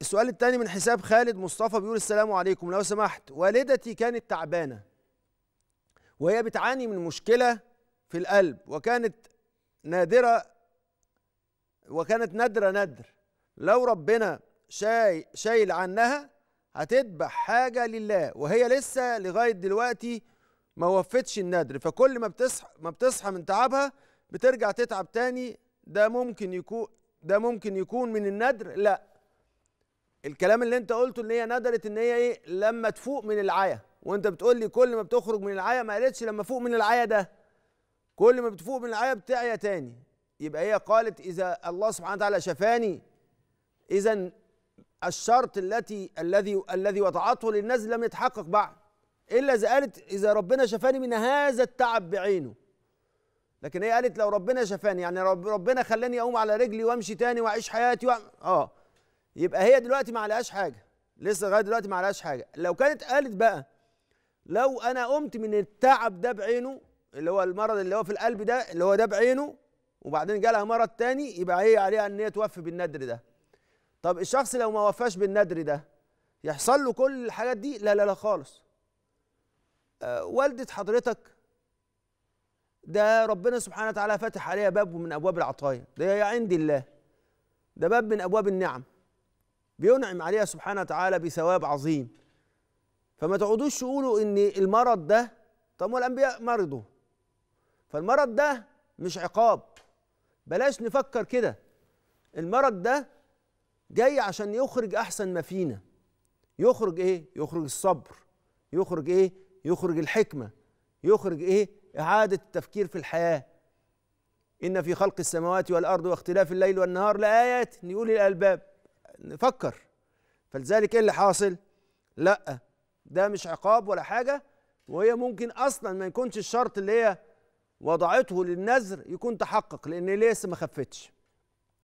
السؤال الثاني من حساب خالد مصطفى بيقول السلام عليكم لو سمحت والدتي كانت تعبانه وهي بتعاني من مشكله في القلب وكانت نادره وكانت نادره ندر لو ربنا شاي شايل عنها هتذبح حاجه لله وهي لسه لغايه دلوقتي ما وفتش النادر فكل ما بتصحى ما بتصحى من تعبها بترجع تتعب تاني ده ممكن يكون ده ممكن يكون من الندر لا الكلام اللي انت قلته ان هي ندرت ان هي ايه لما تفوق من العيا وانت بتقول لي كل ما بتخرج من العيا ما قالتش لما فوق من العيا ده كل ما بتفوق من العيا بتعيا تاني يبقى هي قالت اذا الله سبحانه وتعالى شفاني اذا الشرط التي الذي الذي وضعته للناس لم يتحقق بعد الا اذا قالت اذا ربنا شفاني من هذا التعب بعينه لكن هي قالت لو ربنا شفاني يعني رب ربنا خلاني اقوم على رجلي وامشي تاني واعيش حياتي وأعمل اه يبقى هي دلوقتي ما عليهاش حاجه لسه لغايه دلوقتي ما عليهاش حاجه لو كانت قالت بقى لو انا قمت من التعب ده بعينه اللي هو المرض اللي هو في القلب ده اللي هو ده بعينه وبعدين جالها مرض تاني يبقى هي عليها ان هي توفي بالندر ده طب الشخص لو ما وفاش بالندر ده يحصل له كل الحاجات دي لا لا لا خالص آه والدة حضرتك ده ربنا سبحانه وتعالى فاتح عليها باب من ابواب العطايا ده يا عند الله ده باب من ابواب النعم بينعم عليها سبحانه وتعالى بثواب عظيم فما تقعدوش تقولوا ان المرض ده طب والانبياء مرضوا فالمرض ده مش عقاب بلاش نفكر كده المرض ده جاي عشان يخرج احسن ما فينا يخرج ايه يخرج الصبر يخرج ايه يخرج الحكمه يخرج ايه اعاده التفكير في الحياه ان في خلق السماوات والارض واختلاف الليل والنهار لايات يقول الالباب نفكر فلذلك ايه اللي حاصل لا ده مش عقاب ولا حاجه وهي ممكن اصلا ما يكونش الشرط اللي هي وضعته للنذر يكون تحقق لان لسه ما خفتش